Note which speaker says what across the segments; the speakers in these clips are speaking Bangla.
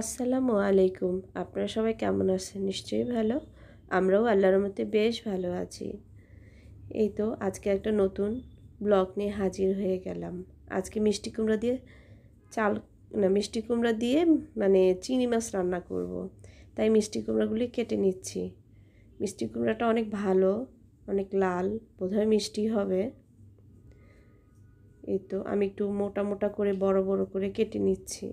Speaker 1: আসসালামু আলাইকুম আপনারা সবাই কেমন আছেন নিশ্চয়ই ভালো আমরাও আল্লাহর মতে বেশ ভালো আছি এই তো আজকে একটা নতুন ব্লগ নিয়ে হাজির হয়ে গেলাম আজকে মিষ্টি কুমড়া দিয়ে চাল না মিষ্টি কুমড়া দিয়ে মানে চিনি মাছ রান্না করব। তাই মিষ্টি কুমড়াগুলি কেটে নিচ্ছি মিষ্টি কুমড়াটা অনেক ভালো অনেক লাল বোধহয় মিষ্টি হবে এই তো আমি একটু মোটা মোটা করে বড় বড় করে কেটে নিচ্ছি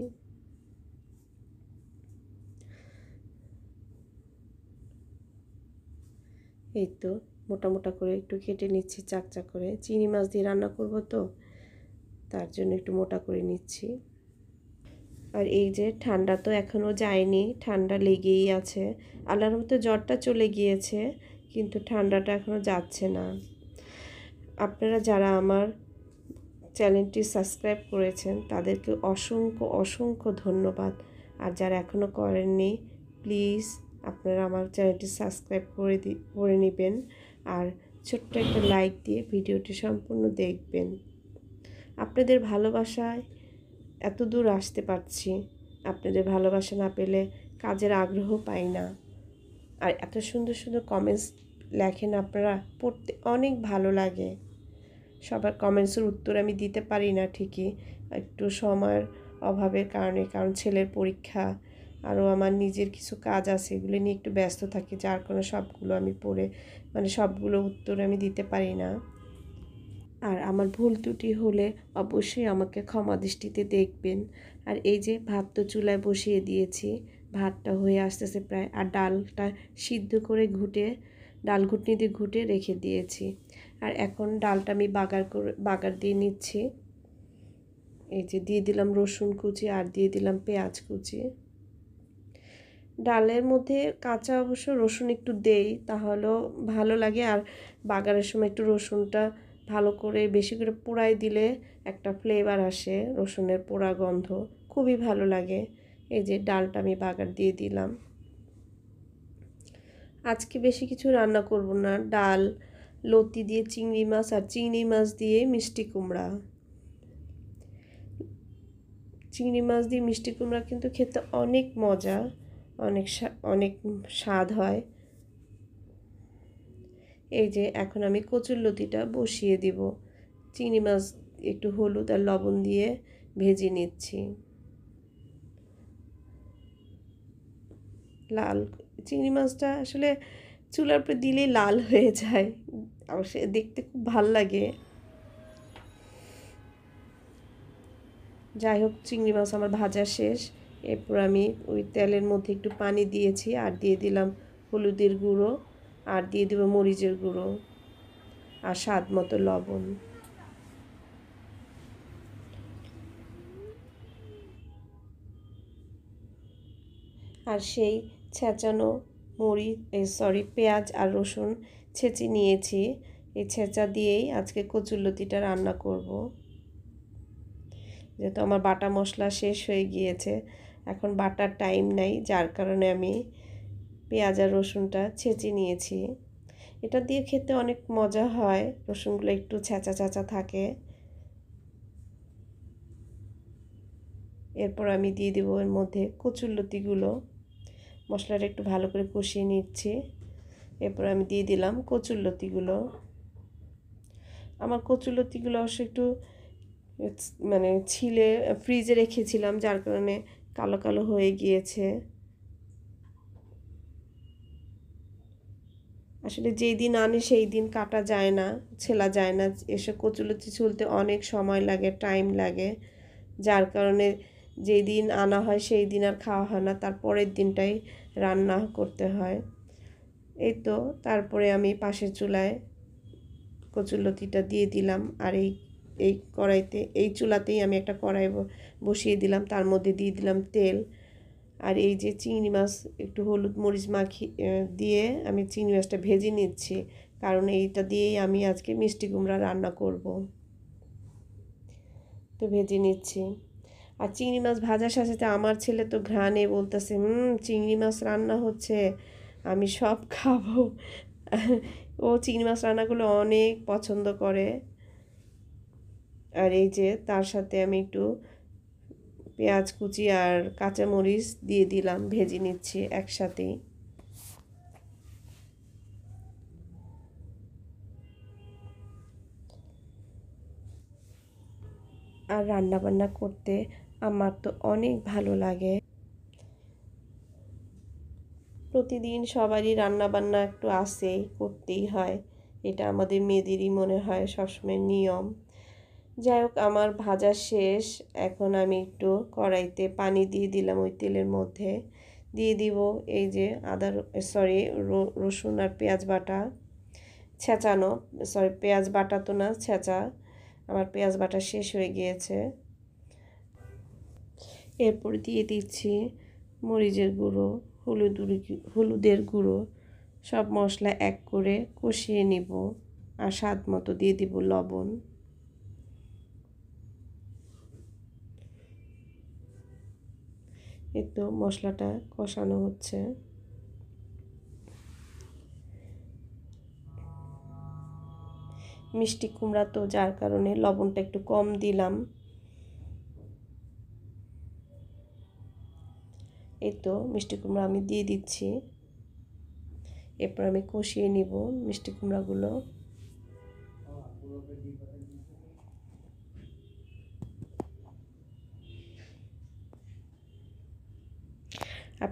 Speaker 1: এই তো মোটা মোটা করে একটু কেটে নিচ্ছি চাকচাক করে চিনি মাছ দিয়ে রান্না করব তো তার জন্য একটু মোটা করে নিচ্ছি আর এই যে ঠান্ডা তো এখনও যায়নি ঠান্ডা লেগেই আছে আল্লাহর মতো জ্বরটা চলে গিয়েছে কিন্তু ঠান্ডাটা এখনও যাচ্ছে না আপনারা যারা আমার চ্যানেলটি সাবস্ক্রাইব করেছেন তাদেরকে অসংখ্য অসংখ্য ধন্যবাদ আর যারা এখনও করেননি প্লিজ আপনারা আমার চ্যানেলটি সাবস্ক্রাইব করে দি করে নেবেন আর ছোট্ট একটা লাইক দিয়ে ভিডিওটি সম্পূর্ণ দেখবেন আপনাদের ভালোবাসায় এত দূর আসতে পারছি আপনাদের ভালোবাসা না পেলে কাজের আগ্রহ পাই না আর এত সুন্দর সুন্দর কমেন্টস লেখেন আপনারা পড়তে অনেক ভালো লাগে সবার কমেন্টসের উত্তর আমি দিতে পারি না ঠিকই একটু সময়ের অভাবের কারণে কারণ ছেলের পরীক্ষা আরও আমার নিজের কিছু কাজ আছে এগুলো নিয়ে একটু ব্যস্ত থাকি যার কারণে সবগুলো আমি পড়ে মানে সবগুলো উত্তর আমি দিতে পারি না আর আমার ভুল ত্রুটি হলে অবশ্যই আমাকে ক্ষমা দৃষ্টিতে দেখবেন আর এই যে ভাত তো চুলায় বসিয়ে দিয়েছি ভাতটা হয়ে আসতেছে প্রায় আর ডালটা সিদ্ধ করে ঘুটে ডাল ঘুটনি দিয়ে ঘুটে রেখে দিয়েছি আর এখন ডালটা আমি বাগার করে বাগার দিয়ে নিচ্ছি এই যে দিয়ে দিলাম রসুন কুচি আর দিয়ে দিলাম পেঁয়াজ কুচি ডালের মধ্যে কাঁচা অবশ্য রসুন একটু দেই তাহলেও ভালো লাগে আর বাগানের সময় একটু রসুনটা ভালো করে বেশি করে পোড়াই দিলে একটা ফ্লেভার আসে রসুনের পোড়া গন্ধ খুবই ভালো লাগে এই যে ডালটা আমি বাগার দিয়ে দিলাম আজকে বেশি কিছু রান্না করব না ডাল লতি দিয়ে চিংড়ি মাছ আর চিংড়ি মাছ দিয়ে মিষ্টি কুমড়া চিংড়ি মাছ দিয়ে মিষ্টি কুমড়া কিন্তু খেতে অনেক মজা অনেক অনেক স্বাদ হয় এই যে এখন আমি কচুর লতিটা বসিয়ে দিব চিংড়ি মাছ একটু হলুদ আর লবণ দিয়ে ভেজে নিচ্ছি লাল চিংড়ি মাছটা আসলে চুলার উপরে দিলেই লাল হয়ে যায় অবশ্যই দেখতে খুব ভাল লাগে যাই হোক চিংড়ি মাছ আমার ভাজা শেষ এরপর আমি ওই তেলের মধ্যে একটু পানি দিয়েছি আর দিয়ে দিলাম হলুদের গুঁড়ো আর দিয়ে দেবো মরিচের গুঁড়ো আর স্বাদ মতো লবণ আর সেই ছেঁচানো মুড়ি সরি পেঁয়াজ আর রসুন ছেঁচে নিয়েছি এই ছেঁচা দিয়েই আজকে কচুরলতিটা রান্না করব যেহেতু আমার বাটা মশলা শেষ হয়ে গিয়েছে এখন বাটার টাইম নাই যার কারণে আমি পেঁয়াজ আর রসুনটা ছেঁচে নিয়েছি এটা দিয়ে খেতে অনেক মজা হয় রসুনগুলো একটু ছেঁচা ছেঁচা থাকে এরপর আমি দিয়ে দেবো এর মধ্যে কচুরলতিগুলো মশলাটা একটু ভালো করে কষিয়ে নিচ্ছি এরপর আমি দিয়ে দিলাম কচুরলতিগুলো আমার কচুরলতিগুলো অবশ্য একটু মানে ছিলে ফ্রিজে রেখেছিলাম যার কারণে কালো কালো হয়ে গিয়েছে আসলে যেই দিন আনে সেই দিন কাটা যায় না ছেলা যায় না এসে কচুলতি ছুলতে অনেক সময় লাগে টাইম লাগে যার কারণে যেই দিন আনা হয় সেই দিন আর খাওয়া হয় না তারপরের দিনটাই রান্না করতে হয় এই তো তারপরে আমি পাশের চুলায় কচুলতিটা দিয়ে দিলাম আর এই এই কড়াইতে এই চুলাতেই আমি একটা কড়াই বসিয়ে দিলাম তার মধ্যে দিয়ে দিলাম তেল আর এই যে চিংড়ি মাছ একটু হলুদ মরিচ মাখি দিয়ে আমি চিংড়ি মাছটা ভেজে নিচ্ছি কারণ এইটা দিয়েই আমি আজকে মিষ্টি কুমড়া রান্না করব তো ভেজে নিচ্ছি আর চিংড়ি মাছ ভাজার সাথে সাথে আমার ছেলে তো ঘ্রাণে বলতেছে হুম চিংড়ি মাছ রান্না হচ্ছে আমি সব খাবো ও চিংড়ি মাছ রান্নাগুলো অনেক পছন্দ করে আর এই যে তার সাথে আমি একটু পেঁয়াজ কুচি আর কাঁচামরিচ দিয়ে দিলাম ভেজে নিচ্ছি একসাথেই আর রান্না বান্না করতে আমার তো অনেক ভালো লাগে প্রতিদিন সবারই রান্না বান্না একটু আসেই করতেই হয় এটা আমাদের মেয়েদেরই মনে হয় সবসময় নিয়ম যাই হোক আমার ভাজা শেষ এখন আমি একটু কড়াইতে পানি দিয়ে দিলাম ওই তেলের মধ্যে দিয়ে দিব এই যে আদা সরি রসুন আর পেঁয়াজ বাটা ছেঁচানো সরি পেঁয়াজ বাটা তো না ছেঁচা আমার পেঁয়াজ বাটা শেষ হয়ে গিয়েছে এরপর দিয়ে দিচ্ছি মরিচের গুঁড়ো হলুদ হলুদের গুঁড়ো সব মশলা এক করে কষিয়ে নিব আর স্বাদ মতো দিয়ে দিব লবণ একটু মশলাটা কষানো হচ্ছে মিষ্টি কুমড়া তো যার কারণে লবণটা একটু কম দিলাম এই তো মিষ্টি কুমড়া আমি দিয়ে দিচ্ছি এরপর আমি কষিয়ে নিব মিষ্টি কুমড়াগুলো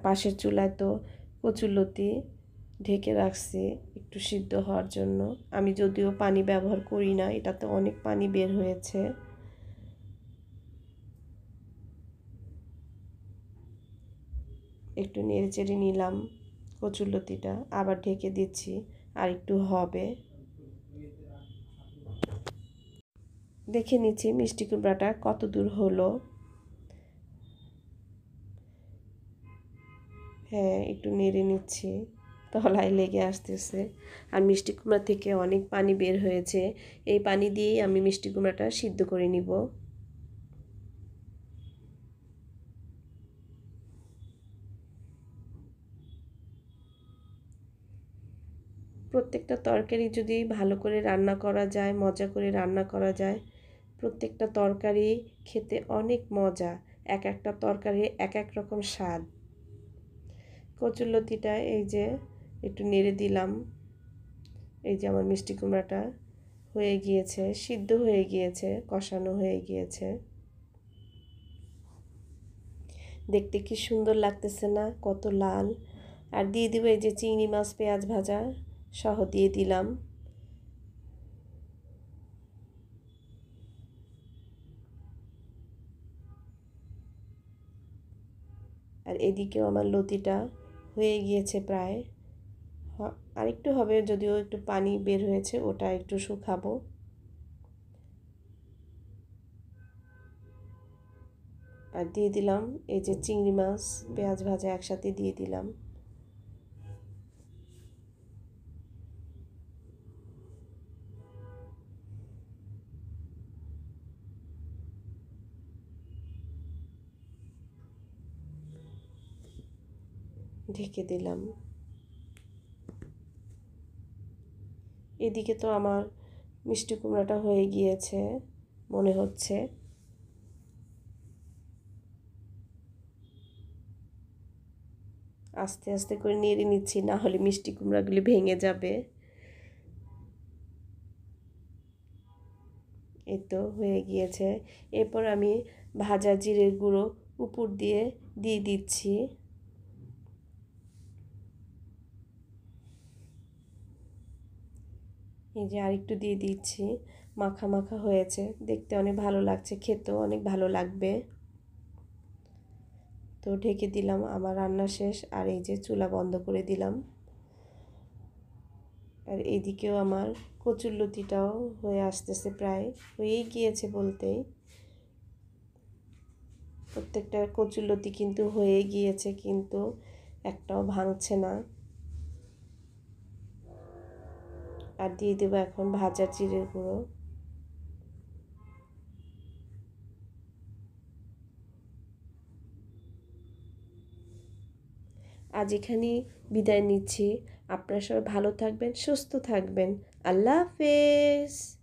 Speaker 1: পাশের চুলায় তো কচুলতি ঢেকে রাখছি একটু সিদ্ধ হওয়ার জন্য আমি যদিও পানি ব্যবহার করি না এটাতে অনেক পানি বের হয়েছে একটু নেড়ে চেড়ে নিলাম লতিটা আবার ঢেকে দিচ্ছি আর একটু হবে দেখে নিচ্ছি মিষ্টি কুমড়াটা কত দূর হলো হ্যাঁ একটু নেড়ে নিচ্ছি তলায় লেগে আসতেছে আর মিষ্টি কুমড়া থেকে অনেক পানি বের হয়েছে এই পানি দিয়েই আমি মিষ্টি কুমড়াটা সিদ্ধ করে নিব প্রত্যেকটা তরকারি যদি ভালো করে রান্না করা যায় মজা করে রান্না করা যায় প্রত্যেকটা তরকারি খেতে অনেক মজা এক একটা তরকারি এক এক রকম স্বাদ কচুরলতিটা এই যে একটু নেড়ে দিলাম এই যে আমার মিষ্টি কুমড়াটা হয়ে গিয়েছে সিদ্ধ হয়ে গিয়েছে কষানো হয়ে গিয়েছে দেখতে কি সুন্দর লাগতেছে না কত লাল আর দিয়ে দিব এই যে চিংড়ি মাছ পেঁয়াজ ভাজা সহ দিয়ে দিলাম আর এদিকেও আমার লতিটা হয়ে গিয়েছে প্রায় আরেকটু হবে যদিও একটু পানি বের হয়েছে ওটা একটু শুকাবো আর দিয়ে দিলাম এই যে চিংড়ি মাছ পেঁয়াজ ভাজা একসাথে দিয়ে দিলাম ঢেকে দিলাম এদিকে তো আমার মিষ্টি কুমড়াটা হয়ে গিয়েছে মনে হচ্ছে আস্তে আস্তে করে নেড়ে নিচ্ছি না হলে মিষ্টি কুমড়াগুলি ভেঙে যাবে এই তো হয়ে গিয়েছে এরপর আমি ভাজা জিরের গুঁড়ো উপর দিয়ে দিয়ে দিচ্ছি এই যে আরেকটু দিয়ে দিচ্ছি মাখা মাখা হয়েছে দেখতে অনেক ভালো লাগছে খেতেও অনেক ভালো লাগবে তো ঢেকে দিলাম আমার রান্না শেষ আর এই যে চুলা বন্ধ করে দিলাম আর এদিকেও আমার কচুরলতিটাও হয়ে আসতেছে প্রায় হয়েই গিয়েছে বলতেই প্রত্যেকটা কচুরলতি কিন্তু হয়ে গিয়েছে কিন্তু একটাও ভাঙছে না আর দিয়ে দেবো এখন ভাজা চিড়ের গুঁড়ো আজ এখানেই বিদায় নিচ্ছি আপনারা সবাই ভালো থাকবেন সুস্থ থাকবেন আল্লাহ হাফেজ